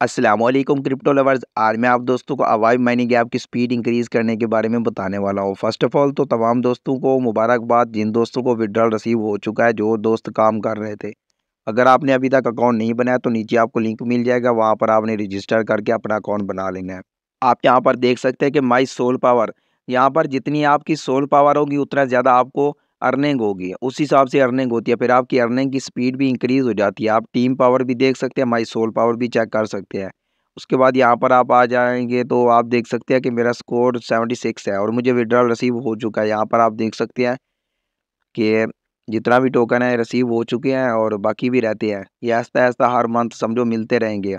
Aslam crypto lovers आज मैं आप दोस्तों को अवाइव माइनिंग ऐप की स्पीड इंक्रीज़ करने के बारे में बताने वाला हूँ फर्स्ट ऑफ़ ऑल तो तमाम दोस्तों को मुबारकबाद जिन दोस्तों को विड्रॉल रसीव हो चुका है जो दोस्त काम कर रहे थे अगर आपने अभी तक अकाउंट नहीं बनाया तो नीचे आपको लिंक मिल जाएगा वहाँ पर आपने रजिस्टर करके अपना अकाउंट बना लेना है आप यहाँ पर देख सकते हैं कि माई सोल पावर यहाँ पर जितनी आपकी सोल पावर होगी उतना ज़्यादा आपको अर्निंग होगी उस हिसाब से अर्निंग होती है फिर आपकी अर्निंग की स्पीड भी इंक्रीज़ हो जाती है आप टीम पावर भी देख सकते हैं माई सोल पावर भी चेक कर सकते हैं उसके बाद यहाँ पर आप आ जाएंगे तो आप देख सकते हैं कि मेरा स्कोर सेवेंटी सिक्स है और मुझे विड्रॉल रिसीव हो चुका है यहाँ पर आप देख सकते हैं कि जितना भी टोकन है रिसीव हो चुके हैं और बाकी भी रहते हैं ये आस्ता आस्ता हर मंथ समझो मिलते रहेंगे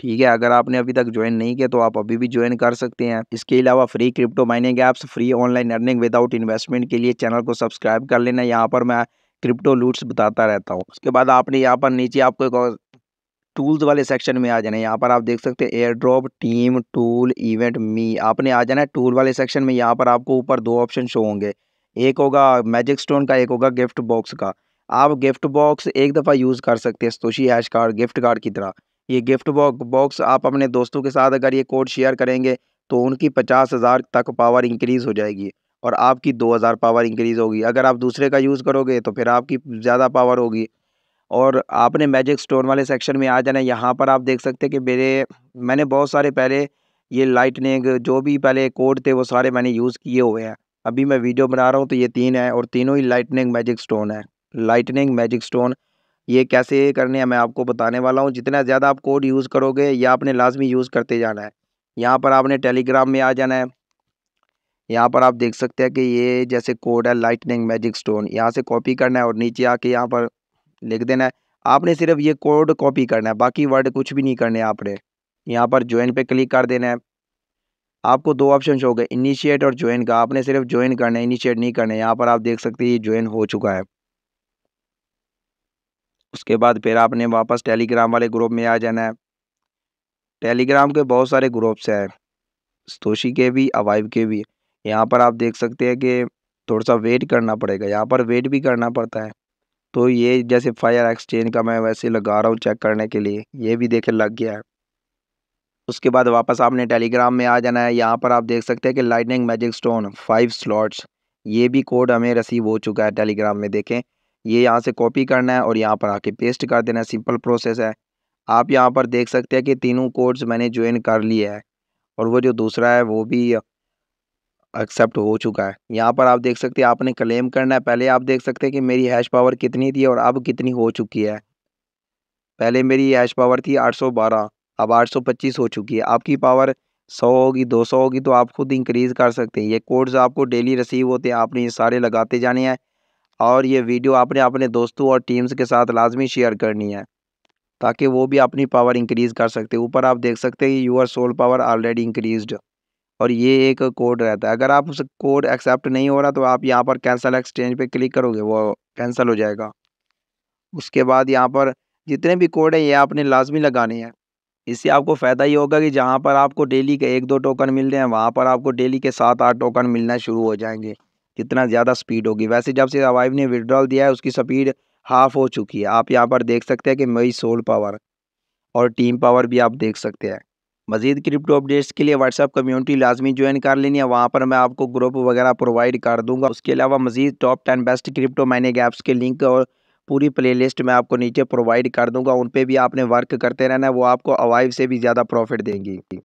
ठीक है अगर आपने अभी तक ज्वाइन नहीं किया तो आप अभी भी ज्वाइन कर सकते हैं इसके अलावा free crypto mining apps free online earning without investment के लिए चैनल को सब्सक्राइब कर लेना यहाँ पर मैं क्रिप्टो लूट्स बताता रहता हूँ उसके बाद आपने यहाँ पर नीचे आपको एक टूल्स वाले सेक्शन में आ जाना है यहाँ पर आप देख सकते हैं airdrop team tool event मी आपने आ जाना है टूल वाले सेक्शन में यहाँ पर आपको ऊपर दो ऑप्शन शो होंगे एक होगा मैजिक स्टोन का एक होगा गिफ्ट बॉक्स का आप गिफ्ट बॉक्स एक दफ़ा यूज़ कर सकते हैं Satoshi hash card gift card की तरह ये गिफ्ट बॉक्स बॉक्स आप अपने दोस्तों के साथ अगर ये कोड शेयर करेंगे तो उनकी पचास हज़ार तक पावर इंक्रीज़ हो जाएगी और आपकी दो हज़ार पावर इंक्रीज़ होगी अगर आप दूसरे का यूज़ करोगे तो फिर आपकी ज़्यादा पावर होगी और आपने मैजिक स्टोन वाले सेक्शन में आ जाना यहाँ पर आप देख सकते हैं कि मेरे मैंने बहुत सारे पहले ये लाइटनिंग जो भी पहले कोड थे वो सारे मैंने यूज़ किए हुए हैं अभी मैं वीडियो बना रहा हूँ तो ये तीन है और तीनों ही लाइटनिंग मैजिक स्टोन है लाइटनिंग मैजिक स्टोन ये कैसे करने हैं मैं आपको बताने वाला हूँ जितना ज़्यादा आप कोड यूज़ करोगे या आपने लाजमी यूज़ करते जाना है यहाँ पर आपने टेलीग्राम में आ जाना है यहाँ पर आप देख सकते हैं कि ये जैसे कोड है लाइटनिंग मैजिक स्टोन यहाँ से कॉपी करना है और नीचे आके यहाँ पर लिख देना है आपने सिर्फ ये कोड कॉपी करना है बाकी वर्ड कुछ भी नहीं करने आपने यहाँ पर ज्वाइन पे क्लिक कर देना है आपको दो ऑप्शन हो गए इनिशिएट और ज्वाइन का आपने सिर्फ ज्वाइन करना है इनिशिएट नहीं करना है यहाँ पर आप देख सकते हैं ये ज्वाइन हो चुका है उसके बाद फिर आपने वापस टेलीग्राम वाले ग्रुप में आ जाना है टेलीग्राम के बहुत सारे ग्रुप्स हैं स्तोशी के भी अवाइव के भी यहाँ पर आप देख सकते हैं कि थोड़ा सा वेट करना पड़ेगा यहाँ पर वेट भी करना पड़ता है तो ये जैसे फायर एक्सचेंज का मैं वैसे लगा रहा हूँ चेक करने के लिए ये भी देखे लग गया है उसके बाद वापस आपने टेलीग्राम में आ जाना है यहाँ पर आप देख सकते हैं कि lightning magic stone five slots ये भी कोड हमें रसीव हो चुका है टेलीग्राम में देखें ये यहाँ से कॉपी करना है और यहाँ पर आके पेस्ट कर देना है सिंपल प्रोसेस है आप यहाँ पर देख सकते हैं कि तीनों कोड्स मैंने ज्वाइन कर लिया है और वो जो दूसरा है वो भी एक्सेप्ट हो चुका है यहाँ पर आप देख सकते हैं आपने क्लेम करना है पहले आप देख सकते हैं कि मेरी हैश पावर कितनी थी और अब कितनी हो चुकी है पहले मेरी हैश पावर थी 812 अब 825 हो चुकी है आपकी पावर 100 होगी 200 होगी तो आप खुद इंक्रीज़ कर सकते हैं ये कोड्स आपको डेली रिसीव होते हैं आपने ये सारे लगाते जाने हैं और ये वीडियो आपने अपने दोस्तों और टीम्स के साथ लाजमी शेयर करनी है ताकि वो भी अपनी पावर इंक्रीज़ कर सकते ऊपर आप देख सकते हैं your soul power already increase और ये एक कोड रहता है अगर आप उस कोड एक्सेप्ट नहीं हो रहा तो आप यहाँ पर कैंसिल एक्सचेंज पे क्लिक करोगे वो कैंसिल हो जाएगा उसके बाद यहाँ पर जितने भी कोड हैं ये आपने लाजमी लगाने हैं इससे आपको फ़ायदा ही होगा कि जहाँ पर आपको डेली के एक दो टोकन मिल रहे हैं वहाँ पर आपको डेली के सात आठ टोकन मिलना शुरू हो जाएंगे कितना ज़्यादा स्पीड होगी वैसे जब से अवाइव ने विड्रॉल दिया है उसकी स्पीड हाफ हो चुकी है आप यहाँ पर देख सकते हैं कि मई सोल पावर और टीम पावर भी आप देख सकते हैं मजीद क्रिप्टो अपडेट्स के लिए व्हाट्सअप कम्युनिटी लाजमी ज्वाइन कर लेनी है वहाँ पर मैं आपको ग्रुप वगैरह प्रोवाइड कर दूंगा उसके अलावा मजीद top ten best crypto mining apps के लिंक और पूरी प्लेलिस्ट मैं आपको नीचे प्रोवाइड कर दूंगा उन पर भी आपने वर्क करते रहना है वो आपको अवाइव से भी ज़्यादा प्रॉफिट देंगी